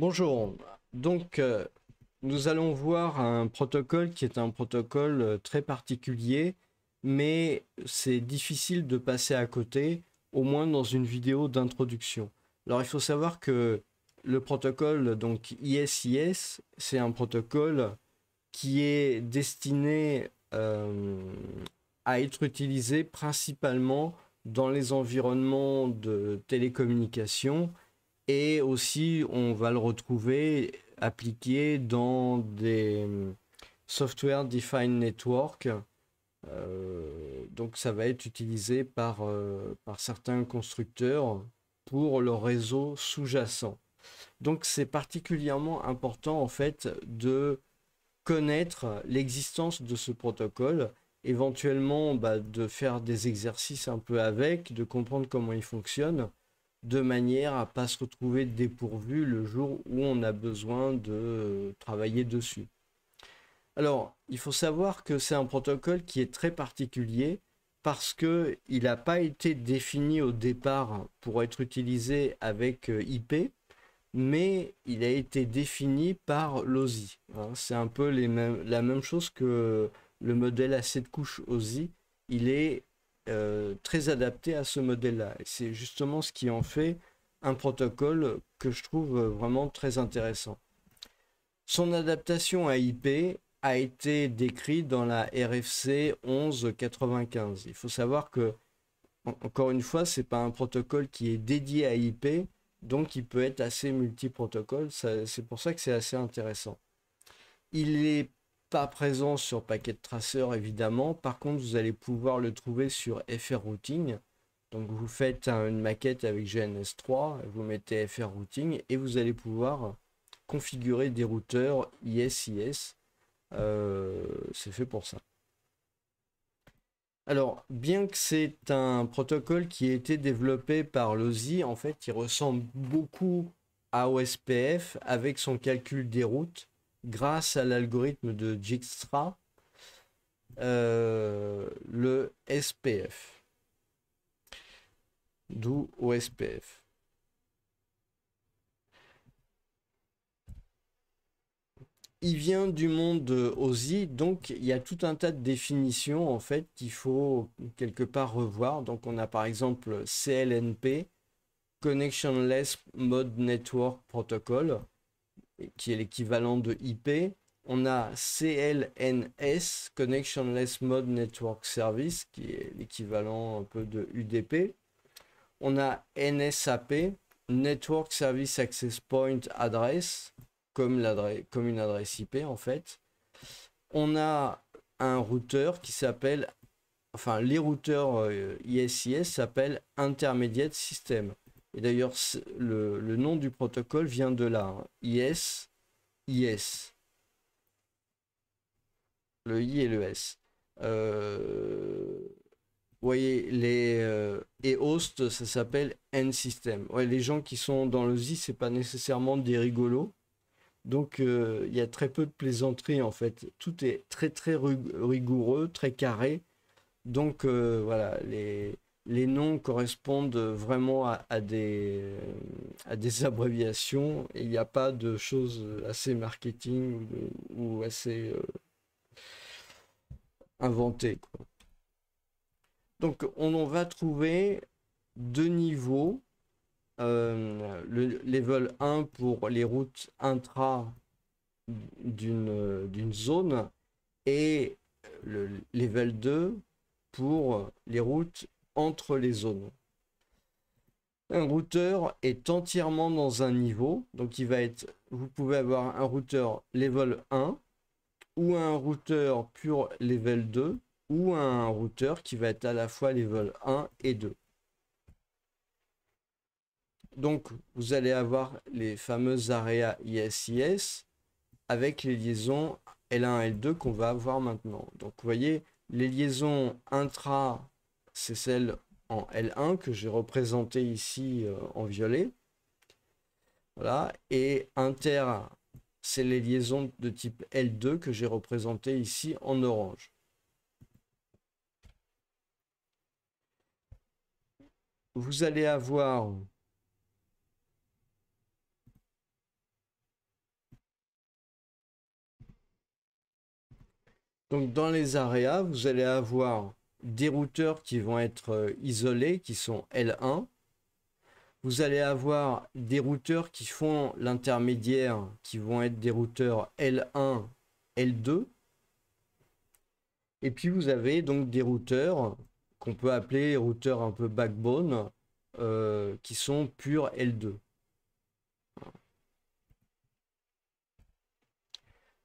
Bonjour, donc euh, nous allons voir un protocole qui est un protocole euh, très particulier, mais c'est difficile de passer à côté, au moins dans une vidéo d'introduction. Alors il faut savoir que le protocole donc ISIS, c'est un protocole qui est destiné euh, à être utilisé principalement dans les environnements de télécommunications et aussi, on va le retrouver appliqué dans des hum, software defined network. Euh, donc ça va être utilisé par, euh, certains constructeurs pour leur réseau sous-jacent. Donc c'est particulièrement important en fait de connaître l'existence de ce protocole, éventuellement bah, de faire des exercices un peu avec, de comprendre comment il fonctionne, de manière à pas se retrouver dépourvu le jour où on a besoin de travailler dessus. Alors, il faut savoir que c'est un protocole qui est très particulier parce que il n'a pas été défini au départ pour être utilisé avec euh, IP, mais il a été défini par l'OSI. Hein. C'est un peu la même chose que le modèle à 7 couches OSI. Il est euh, très adapté à ce modèle-là. Et c'est justement ce qui en fait un protocole que je trouve euh, vraiment très intéressant. Son adaptation à IP a été décrite dans la RFC 1195. Il faut savoir que, encore une fois, c'est pas un protocole qui est dédié à IP, donc il peut être assez multi-protocole. C'est pour ça que c'est assez intéressant. Il est pas présent sur paquet de évidemment. Par contre, vous allez pouvoir le trouver sur FR Routing. Donc vous faites une maquette avec GNS3, vous mettez FR Routing et vous allez pouvoir configurer des routeurs ISIS. Euh, c'est fait pour ça. Alors, bien que c'est un protocole qui a été développé par l'OSI, en fait, il ressemble beaucoup à OSPF avec son calcul des routes grâce à l'algorithme de JIGSTRA, euh, le SPF. D'où OSPF. Il vient du monde OSI, donc il y a tout un tas de définitions en fait qu'il faut quelque part revoir. Donc on a par exemple CLNP, Connectionless Mode Network Protocol qui est l'équivalent de IP. On a CLNS, Connectionless Mode Network Service, qui est l'équivalent un peu de UDP. On a NSAP, Network Service Access Point Address, comme, comme une adresse IP en fait. On a un routeur qui s'appelle, enfin les routeurs euh, ISIS s'appellent Intermediate System. Et d'ailleurs, le, nom du protocole vient de là. IS, hein. IS. Le I et le S. Euh, vous voyez, les euh, et host, ça s'appelle N-System. les gens qui sont dans le Z, c'est pas nécessairement des rigolos. Donc, euh, il y a très peu de plaisanterie en fait. Tout est très très rigoureux, très carré. Donc, voilà, les les noms correspondent vraiment à, des, à des abréviations et il n'y a pas de choses assez marketing ou, assez euh, inventées. Donc on en va trouver deux niveaux. Euh, le level 1 pour les routes intra d'une zone et le level 2 pour les routes entre les zones. Un routeur est entièrement dans un niveau, donc il va être, vous pouvez avoir un routeur level 1 ou un routeur pur level 2 ou un routeur qui va être à la fois level 1 et 2. Donc vous allez avoir les fameuses areas ISIS avec les liaisons L1 et L2 qu'on va avoir maintenant. Donc vous voyez, les liaisons intra c'est celle en L1 que j'ai représentée ici euh, en violet. Voilà. Et inter, c'est les liaisons de type L2 que j'ai représentées ici en orange. Vous allez avoir Donc dans les areas vous allez avoir des routeurs qui vont être euh, isolés, qui sont L1. Vous allez avoir des routeurs qui font l'intermédiaire, qui vont être des routeurs L1, L2. Et puis vous avez donc des routeurs qu'on peut appeler routeurs un peu backbone, euh, qui sont purs L2.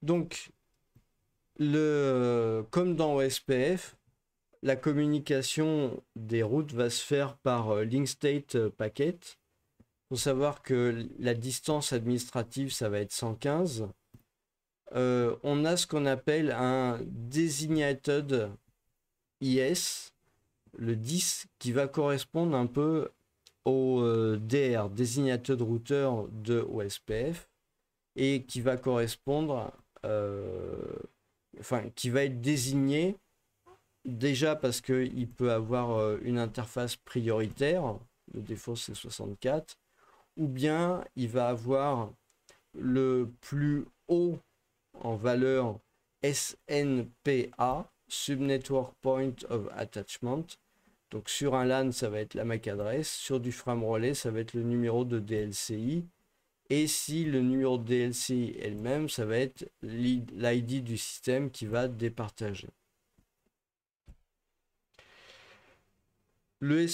Donc, le, comme dans OSPF, la communication des routes va se faire par euh, link state euh, packet. Il faut savoir que la distance administrative, ça va être 115. Euh, on a ce qu'on appelle un designated IS, le 10, qui va correspondre un peu au DR, designated router de OSPF, et qui va correspondre, enfin, qui va être désigné Déjà parce qu'il peut avoir euh, une interface prioritaire, le défaut c'est 64, ou bien il va avoir le plus haut en valeur SNPA, Subnetwork Point of Attachment. Donc sur un LAN, ça va être la MAC adresse, sur du frame relay, ça va être le numéro de DLCI, et si le numéro de DLCI elle même, ça va être l'ID du système qui va départager. le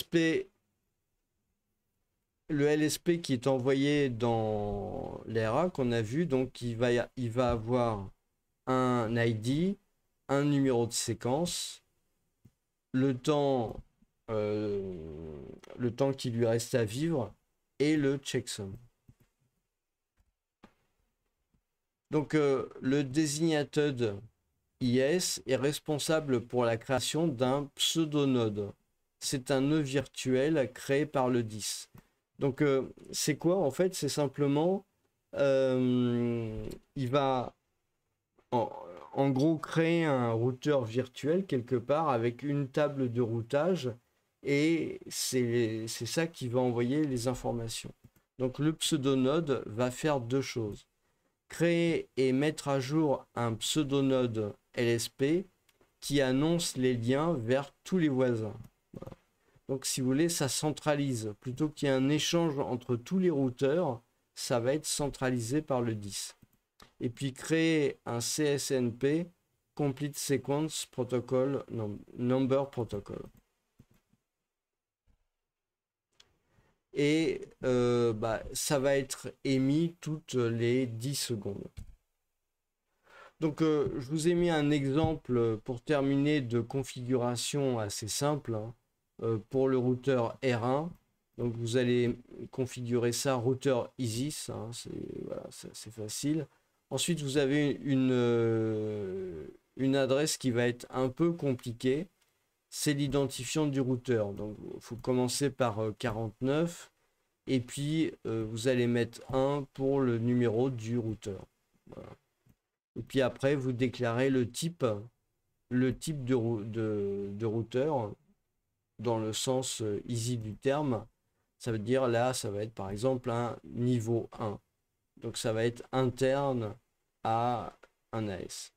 le LSP qui est envoyé dans l'ERA qu'on a vu, donc il va, il va avoir un ID, un numéro de séquence, le temps, euh, le temps qui lui reste à vivre et le checksum. Donc euh, le designated IS est responsable pour la création d'un pseudonode c'est un nœud virtuel créé par le 10. Donc euh, c'est quoi en fait C'est simplement, euh, il va en, gros créer un routeur virtuel quelque part avec une table de routage et c'est ça qui va envoyer les informations. Donc le pseudo node va faire deux choses. Créer et mettre à jour un pseudonode LSP qui annonce les liens vers tous les voisins. Donc si vous voulez, ça centralise. Plutôt qu'il y ait un échange entre tous les routeurs, ça va être centralisé par le 10. Et puis créer un CSNP, Complete Sequence Protocol, Number Protocol. Et euh, bah, ça va être émis toutes les 10 secondes. Donc euh, je vous ai mis un exemple pour terminer de configuration assez simple. Hein. Euh, pour le routeur R1. Donc vous allez configurer ça routeur ISIS, hein, c'est voilà, facile. Ensuite vous avez euh, une, adresse qui va être un peu compliquée, c'est l'identifiant du routeur. Donc il faut commencer par 49 euh, et puis vous allez mettre 1 pour le numéro du routeur. Et puis après vous déclarez le type, le type de, de routeur dans le sens euh, easy du terme. Ça veut dire là, ça va être par exemple un niveau 1. Donc ça va être interne à un AS.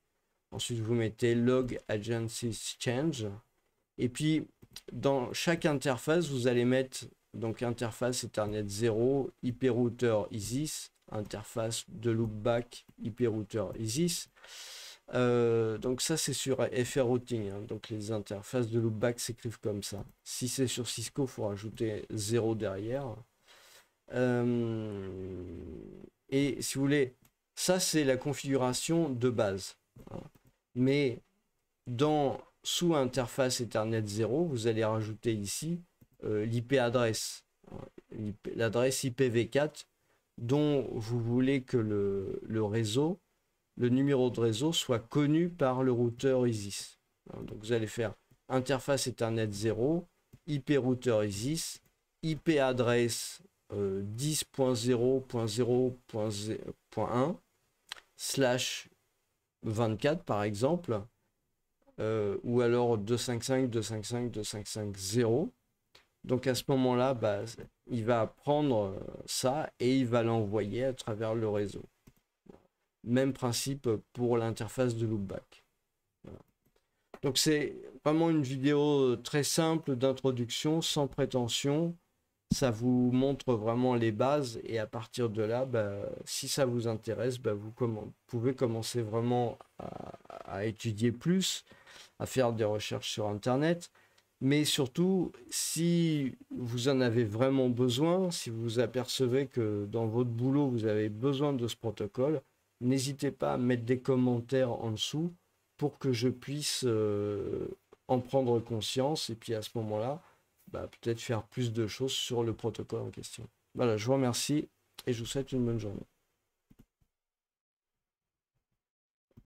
Ensuite, vous mettez log Agency change. Et puis, dans chaque interface, vous allez mettre donc interface Ethernet 0, Hyper ISIS, interface de loopback Hyper ISIS. Euh, donc ça c'est sur FR Routing, hein. donc les interfaces de loopback s'écrivent comme ça. Si c'est sur Cisco, il faut rajouter 0 derrière. Euh, et si vous voulez, ça c'est la configuration de base. Hein. Mais dans sous interface Ethernet 0, vous allez rajouter ici euh, l'IP adresse, hein. l'adresse IPv4 dont vous voulez que le réseau le numéro de réseau soit connu par le routeur ISIS. Hein, donc vous allez faire interface Ethernet 0, IP routeur ISIS, IP adresse 10.0.0.1 euh, slash 24 par exemple, euh, ou alors 255, 255, 255, 0. Donc à ce moment-là, bah, il va prendre euh, ça et il va l'envoyer à travers le réseau. Même principe pour l'interface de loopback. Donc c'est vraiment une vidéo euh, très simple d'introduction, sans prétention. Ça vous montre vraiment les bases et à partir de là, bah, si ça vous intéresse, bah, vous pouvez commencer vraiment à, à, étudier plus, à faire des recherches sur Internet. Mais surtout, si vous en avez vraiment besoin, si vous apercevez que dans votre boulot, vous avez besoin de ce protocole, N'hésitez pas à mettre des commentaires en dessous pour que je puisse euh, en prendre conscience et puis à ce moment-là, bah, peut-être faire plus de choses sur le protocole en question. Voilà, je vous remercie et je vous souhaite une bonne journée.